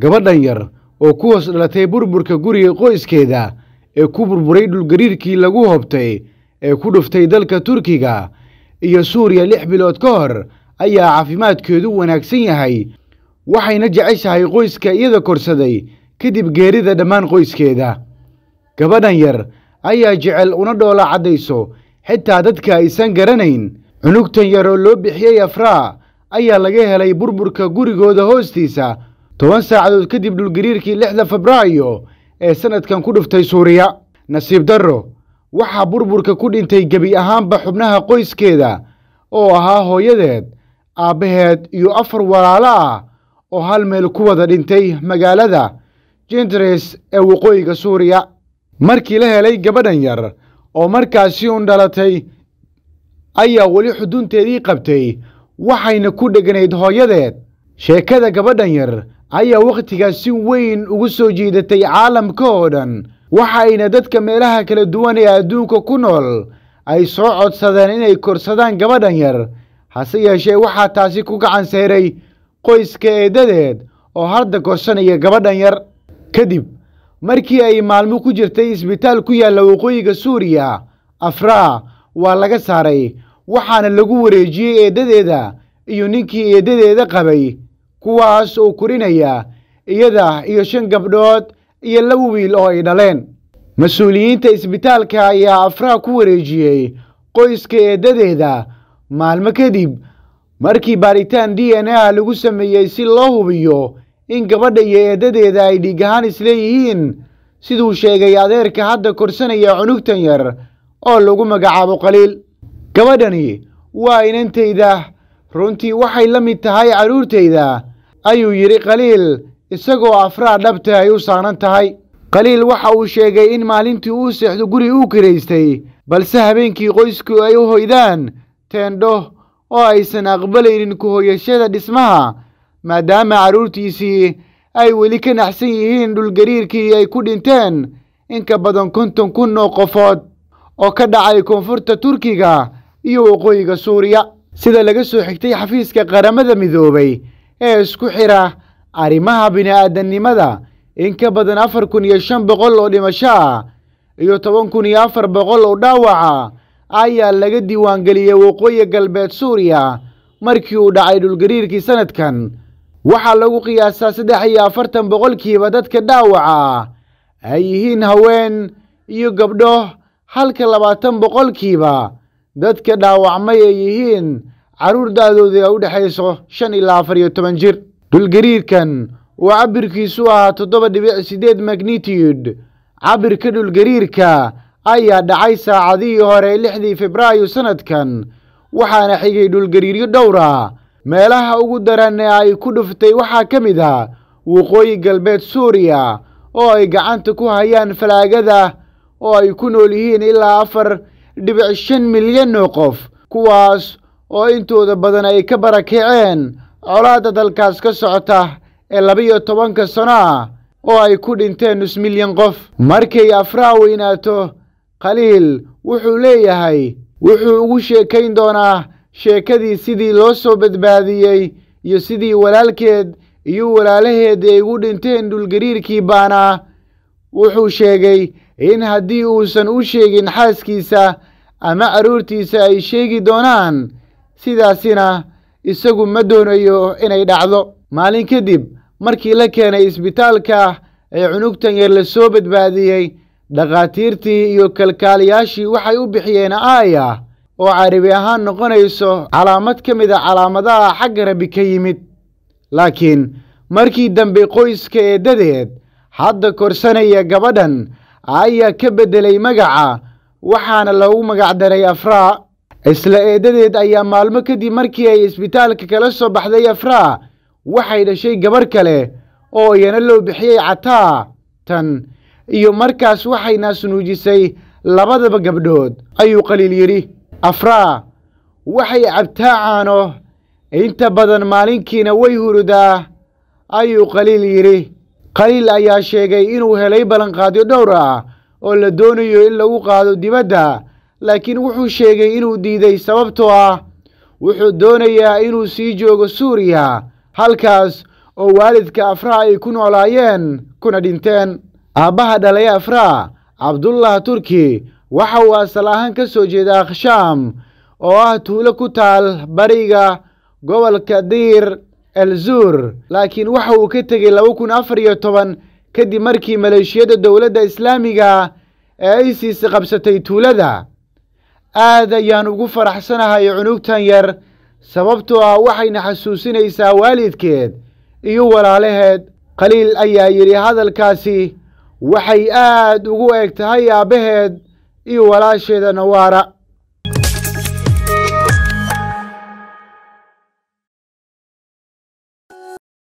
gabadhan yar oo ku hoos dhalatay burburka guriga qoyskeeda ee ku burburay dhulgariirkii lagu hobtay ee ku dhuftay dalka turkiga iyo suuriya lix bilood ka hor ayaa caafimaadkeedu wanaagsan yahay waxayna jeceshahay qoyska iyada korsaday kadib geerida dhammaan qoyskeeda gabadhan yar ayaa jecel una dhoola caddayso xitaa dadka aysan garanayn cunugtan yaroo loo bixiyey afraa ayaa laga helay burburka gurigooda hoostiisa toban saacadood kadib dhulgariirkii lixda febraayo ee sannadkan ku dhuftay suuriya nasiib darro waxaa burburka ku dhintay gebi ahaanba xubnaha qoyskeeda oo ahaa hooyadeed aabbaheed iyo afar walaalo ah oo hal meel ku wada dhintay magaalada jindres ee waqooyiga suuriya markii la helay gabadhan yar oo markaasi un dhalatay ayaa weli xudunteedii qabtay waxayna ku dheganayd hooyadeed sheekada gabadhan yar ayaa wakhtigaas si weyn ugu soo jiidatay caalamka oo dhan waxa ayna dadka meelaha kala duwan ee adduunka ku nool ay soo codsadeen inay korsadaan gabadhan yar hase yeeshee waxaa taasi ku gacan seeray qoyska eeddadeed oo hadda korsanaya gabadhan yar kadib markii ay maalmo ku jirtay isbitaal ku yaalla waqooyiga suuriya afraa waa laga saaray waxaana lagu wareejiyey eeddadeeda iyo ninkii eeddadeeda qabay kuwaas oo korinaya iyada iyo shan gabdhood iyo laba wiil oo ay dhaleen mas-uuliyiinta isbitaalka ayaa afraha ku wareejiyey qoyska eeddadeeda maalmo kadib markii baaritaan d n a lagu sameeyey si loo hubiyo in gabadha iyo eeddadeeda ay dhiig ahaan isleeyihiin siduu sheegay adeerka hadda korsanaya cunugtan yar oo lagu magacaabo qaliil gabadhani waa inantayda runtii waxay la mid tahay carruurtayda ayuu yidhi qaliil isagoo afraa ay u saaran tahay qaliil waxa uu sheegay in maalintii uu seexdo guri uu kiraystay balse habeenkii qoysku ay u hoydaan teendho oo aysan aqbalaynin ku hoyashada dhismaha maadaama carruurtiisii ay weli ka naxsan yihiin dhulgariirkii ay ku dhinteen inka badan konton kun oo qofood oo ka dhacay koonfurta turkiga iyo waqooyiga suuriya sida laga soo xigtay xafiiska qaramada midoobay ee isku xidha arrimaha bini'aadannimada in ka badan afar kun iyo shan boqol oo dhimasho ah iyo toban kun iyo afar boqol oo dhaawaca ayaa laga diiwaangeliyey waqooyi galbeed suuriya markii uu dhacay dhulgariirkii sannadkan waxaa lagu qiyaasaa saddex iyo afartan boqolkiiba dadka dhaawaca ay yihiin haween iyo gabdho halka labaatan boqolkiiba dadka dhaawacmay ay yihiin caruur da'doodii a u dhexayso shan ilaa afar iyo toban jir dhulgariirkan oo cabirkiisu ahaa toddoba dhibic siddeed magnitude cabirka dhulgariirka ayaa dhacay saacadihii hore lixdii febraayo sannadkan waxaana xigay dhulgariiryo dhowra ah. meelaha ugu daran ee ay ku dhuftay waxaa ka mid ah waqooyi galbeed suuriya oo ay gacanta ku hayaan falaagada oo ay ku nool yihiin ilaa afar dhibic shan milyan oo qof kuwaas oo intooda badan ay ka barakaceen colaadda dalkaas ka socota ee labiyo tobanka sano ah oo ay ku dhinteen nus milyan qof markay afraa weynaato khaliil wuxuu leeyahay wuxuu ugu sheekayn doonaa sheekadii sidii loo soo badbaadiyey iyo sidii walaalkeed iyo walaalaheed ay ugu dhinteen dhulgariirkii baanaa wuxuu sheegay in haddii uusan u sheegin xaaskiisa ama carruurtiisa ay sheegi doonaan sidaasina isagu ma doonayo inay dhacdo maalin kadib markii la keenay isbitaalka ee cunugtan yar la soo badbaadiyey dhakhaatiirtii iyo kalkaaliyaashii waxay u bixiyeen aaya oo carabi ahaan noqonayso calaamad ka mid a calaamadaha xagga rabbi ka yimid laakiin markii dambe qoyska eeddadeed hadda korsanaya gabadhan ayaa ka beddelay magaca waxaana loogu magacdaray afraa isla eedadeed ayaa maalmo kadib markii ay isbitaalka kala soo baxday afraa waxay dhashay gabarh kale oo iyana loo bixiyey cataa tan iyo markaas waxayna sunuujisay labadaba gabdhood ayuu qaliil yidhi afraa waxay cabtaa caano inta badan maalinkiina way hurudaa ayuu qaliil yidhi qaliil ayaa sheegay inuu helay ballanqaadyo dhowr ah oo la doonayo in lagu qaado dibadda laakiin wuxuu sheegay inuu diiday sababtoo ah wuxuu doonayaa inuu sii joogo suuriya halkaas oo waalidka afraha ay ku noolaayeen kuna dhinteen aabbaha dhalay afraa cabdullah turki waxa uu asal ahaan ka soo jeedaa khashaam oo ah tuulo ku taal bariga gobolka diir elzuur laakiin waxa uu ka tegay laba kun afar iyo toban kadib markii maleeshiyada dowladda islaamiga ee ay siisa qabsatay tuulada aad ayaan ugu faraxsanahay cunugtan yar sababtoo ah waxayna xasuusinaysaa waalidkeed iyo walaalaheed qaliil ayaa yidhi hadalkaasi waxay aad ugu eg tahay aabbaheed iyo walaasheeda nawaara